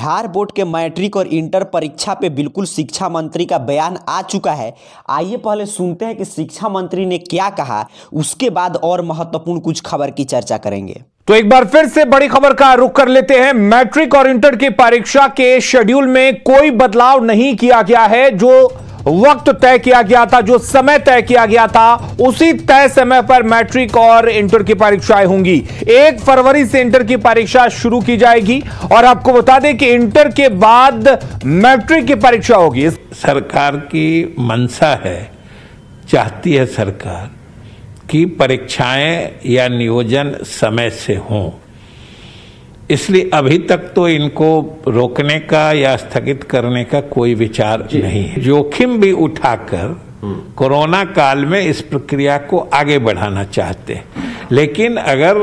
Bihar board के matric और inter परीक्षा पे बिल्कुल शिक्षा मंत्री का बयान आ चुका है आइए पहले सुनते हैं कि शिक्षा मंत्री ने क्या कहा उसके बाद और महत्वपूर्ण कुछ खबर की चर्चा करेंगे तो एक बार फिर से बड़ी खबर का रुख कर लेते हैं मैट्रिक और इंटर की परीक्षा के शेड्यूल में कोई बदलाव नहीं किया गया है जो वक्त तय किया गया था जो समय तय किया गया था उसी तय समय पर मैट्रिक और इंटर की परीक्षाएं होंगी एक फरवरी से इंटर की परीक्षा शुरू की जाएगी और आपको बता दें कि इंटर के बाद मैट्रिक की परीक्षा होगी सरकार की मंशा है चाहती है सरकार कि परीक्षाएं या नियोजन समय से हों इसलिए अभी तक तो इनको रोकने का या स्थगित करने का कोई विचार नहीं है जोखिम भी उठाकर हम्म। कोरोना काल में इस प्रक्रिया को आगे बढ़ाना चाहते हैं लेकिन अगर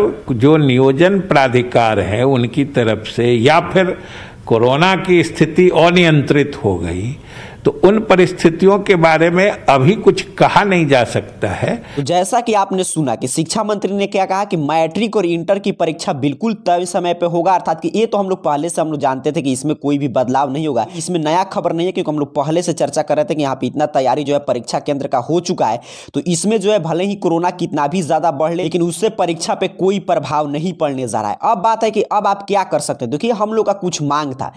जो नियोजन प्राधिकार है उनकी तरफ से या फिर कोरोना की स्थिति अनियंत्रित हो गई तो उन परिस्थितियों के बारे में अभी कुछ कहा नहीं जा सकता है तो जैसा कि आपने सुना कि शिक्षा मंत्री ने क्या कहा कि मैट्रिक और इंटर की परीक्षा बिल्कुल तय समय पे होगा अर्थात कि ये तो हम लोग पहले से हम लोग जानते थे कि इसमें कोई भी बदलाव नहीं होगा इसमें नया खबर नहीं है क्योंकि हम लोग पहले से चर्चा कर रहे थे कि यहाँ पे इतना तैयारी जो है परीक्षा केंद्र का हो चुका है तो इसमें जो है भले ही कोरोना कितना भी ज्यादा बढ़ ले लेकिन उससे परीक्षा पे कोई प्रभाव नहीं पड़ने जा रहा है अब बात है कि अब आप क्या कर सकते हैं देखिए हम लोग का कुछ मांग था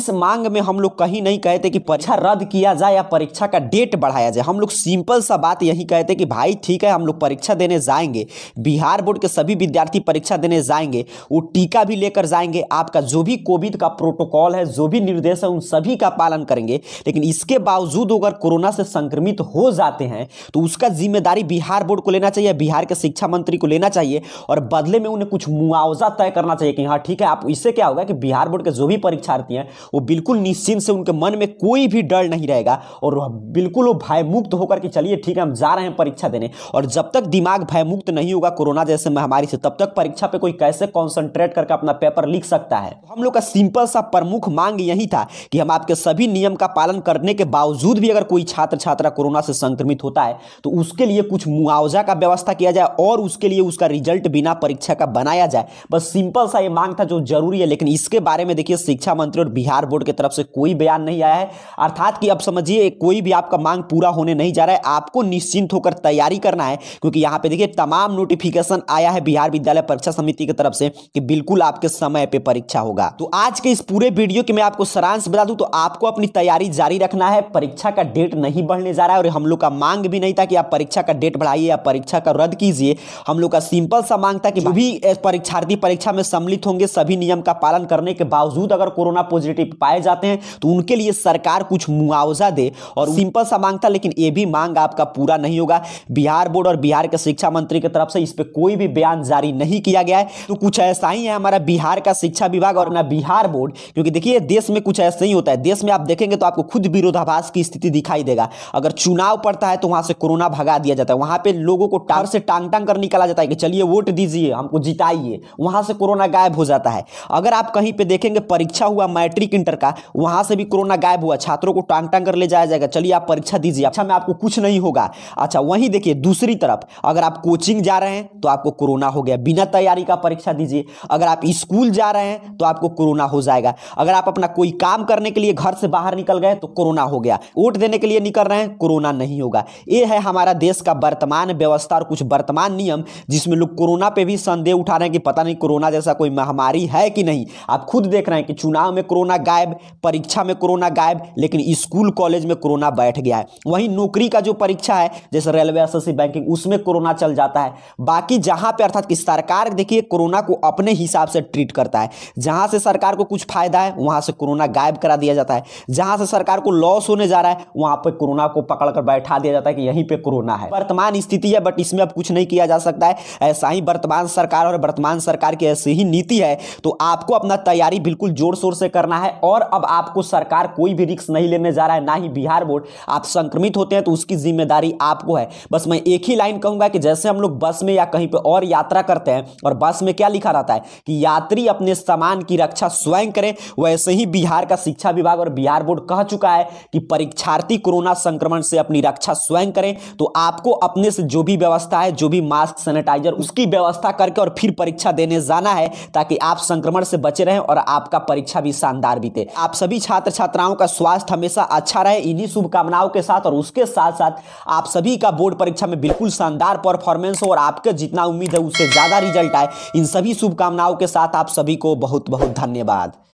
इस मांग में हम लोग कहीं नहीं कहे थे कि परीक्षा रद्द किया जाए या परीक्षा का डेट बढ़ाया जाए हम लोग सिंपल सा बात यही कहते हैं कि भाई ठीक है हम लोग परीक्षा देने जाएंगे बिहार बोर्ड के सभी विद्यार्थी परीक्षा देने जाएंगे वो टीका भी लेकर जाएंगे आपका जो भी कोविड का प्रोटोकॉल है जो भी निर्देश है उन सभी का पालन करेंगे लेकिन इसके बावजूद अगर कोरोना से संक्रमित हो जाते हैं तो उसका जिम्मेदारी बिहार बोर्ड को लेना चाहिए बिहार के शिक्षा मंत्री को लेना चाहिए और बदले में उन्हें कुछ मुआवजा तय करना चाहिए कि हाँ ठीक है आप इससे क्या होगा कि बिहार बोर्ड के जो भी परीक्षार्थी हैं वो बिल्कुल निश्चिंत से उनके मन में कोई भी डर नहीं नहीं रहेगा और बिल्कुल वो भयमुक्त होकर के चलिए ठीक है हम जा रहे हैं परीक्षा देने और जब तक दिमाग भयमुक्त नहीं होगा कोरोना जैसे महामारी से तब तक परीक्षा पे कोई कैसे कॉन्सेंट्रेट करके अपना पेपर लिख सकता है तो हम लोग का सिंपल सा प्रमुख मांग यही था कि हम आपके सभी नियम का पालन करने के बावजूद भी अगर कोई छात्र छात्रा कोरोना से संक्रमित होता है तो उसके लिए कुछ मुआवजा का व्यवस्था किया जाए और उसके लिए उसका रिजल्ट बिना परीक्षा का बनाया जाए बस सिंपल सा ये मांग था जो जरूरी है लेकिन इसके बारे में देखिए शिक्षा मंत्री और बिहार बोर्ड की तरफ से कोई बयान नहीं आया है अर्थात कि कि अब समझिए कोई भी आपका मांग पूरा होने नहीं जा रहा है आपको निश्चिंत होकर तैयारी करना है क्योंकि यहाँ पे देखिए तमाम नोटिफिकेशन आया है बिहार विद्यालय परीक्षा समिति की तरफ से कि बिल्कुल आपके समय पे परीक्षा होगा तो आज के इस पूरे वीडियो की मैं आपको सारांश बता दूं तो आपको अपनी तैयारी जारी रखना है परीक्षा का डेट नहीं बढ़ने जा रहा है और हम लोग का मांग भी नहीं था कि आप परीक्षा का डेट बढ़ाइए या परीक्षा का रद्द कीजिए हम लोग का सिंपल सा मांग था कि भी परीक्षार्थी परीक्षा में सम्मिलित होंगे सभी नियम का पालन करने के बावजूद अगर कोरोना पॉजिटिव पाए जाते हैं तो उनके लिए सरकार कुछ मुआवजा मुआवजा दे और सिंपल सा मांग था लेकिन ये भी मांग आपका पूरा नहीं होगा बिहार बोर्ड और बिहार के शिक्षा मंत्री की तरफ से इस पर कोई भी बयान जारी नहीं किया गया है तो कुछ ऐसा ही है हमारा बिहार का शिक्षा विभाग और अपना बिहार बोर्ड क्योंकि देखिए देश में कुछ ऐसा ही होता है देश में आप देखेंगे तो आपको खुद विरोधाभास की स्थिति दिखाई देगा अगर चुनाव पड़ता है तो वहां से कोरोना भगा दिया जाता है वहां पर लोगों को टावर से टांग टांग कर निकाला जाता है कि चलिए वोट दीजिए हमको जिताइए वहां से कोरोना गायब हो जाता है अगर आप कहीं पर देखेंगे परीक्षा हुआ मैट्रिक इंटर का वहां से भी कोरोना गायब हुआ छात्रों को टांग टांग कर ले जाया जाएगा चलिए आप परीक्षा दीजिए अच्छा मैं आपको कुछ नहीं होगा अच्छा वहीं देखिए दूसरी तरफ अगर आप कोचिंग जा रहे हैं तो आपको कोरोना हो गया बिना तैयारी का परीक्षा दीजिए अगर आप स्कूल जा रहे हैं तो आपको कोरोना हो जाएगा अगर आप अपना कोई काम करने के लिए घर से बाहर निकल गए तो कोरोना हो गया वोट देने के लिए निकल रहे हैं कोरोना नहीं होगा ये है हमारा देश का वर्तमान व्यवस्था और कुछ वर्तमान नियम जिसमें लोग कोरोना पर भी संदेह उठा रहे हैं कि पता नहीं कोरोना जैसा कोई महामारी है कि नहीं आप खुद देख रहे हैं कि चुनाव में कोरोना गायब परीक्षा में कोरोना गायब लेकिन स्कूल स्कूल कॉलेज में कोरोना बैठ गया है वहीं नौकरी का जो परीक्षा है जैसे रेलवे एस बैंकिंग उसमें कोरोना चल जाता है बाकी जहां पे अर्थात कि सरकार देखिए कोरोना को अपने हिसाब से ट्रीट करता है जहां से सरकार को कुछ फायदा है वहां से कोरोना गायब करा दिया जाता है जहां से सरकार को लॉस होने जा रहा है वहां पर कोरोना को पकड़कर बैठा दिया जाता है कि यहीं पर कोरोना है वर्तमान स्थिति है बट इसमें अब कुछ नहीं किया जा सकता है ऐसा ही वर्तमान सरकार और वर्तमान सरकार की ऐसी ही नीति है तो आपको अपना तैयारी बिल्कुल जोर शोर से करना है और अब आपको सरकार कोई भी रिक्स नहीं लेने जा जा रहा है ना ही बिहार बोर्ड आप संक्रमित होते हैं तो उसकी जिम्मेदारी आपको है बस मैं एक ही लाइन कहूंगा कि जैसे हम लोग बस में या कहीं पर और यात्रा करते हैं और बस में क्या लिखा रहता है कि यात्री अपने सामान की रक्षा स्वयं करें वैसे ही बिहार का शिक्षा विभाग और बिहार बोर्ड कह चुका है कि परीक्षार्थी कोरोना संक्रमण से अपनी रक्षा स्वयं करें तो आपको अपने से जो भी व्यवस्था है जो भी मास्क सैनिटाइजर उसकी व्यवस्था करके और फिर परीक्षा देने जाना है ताकि आप संक्रमण से बचे रहें और आपका परीक्षा भी शानदार बीते आप सभी छात्र छात्राओं का स्वास्थ्य हमेशा अच्छा रहे इन्हीं शुभकामनाओं के साथ और उसके साथ साथ आप सभी का बोर्ड परीक्षा में बिल्कुल शानदार परफॉर्मेंस हो और आपके जितना उम्मीद है उससे ज़्यादा रिजल्ट आए इन सभी शुभकामनाओं के साथ आप सभी को बहुत बहुत धन्यवाद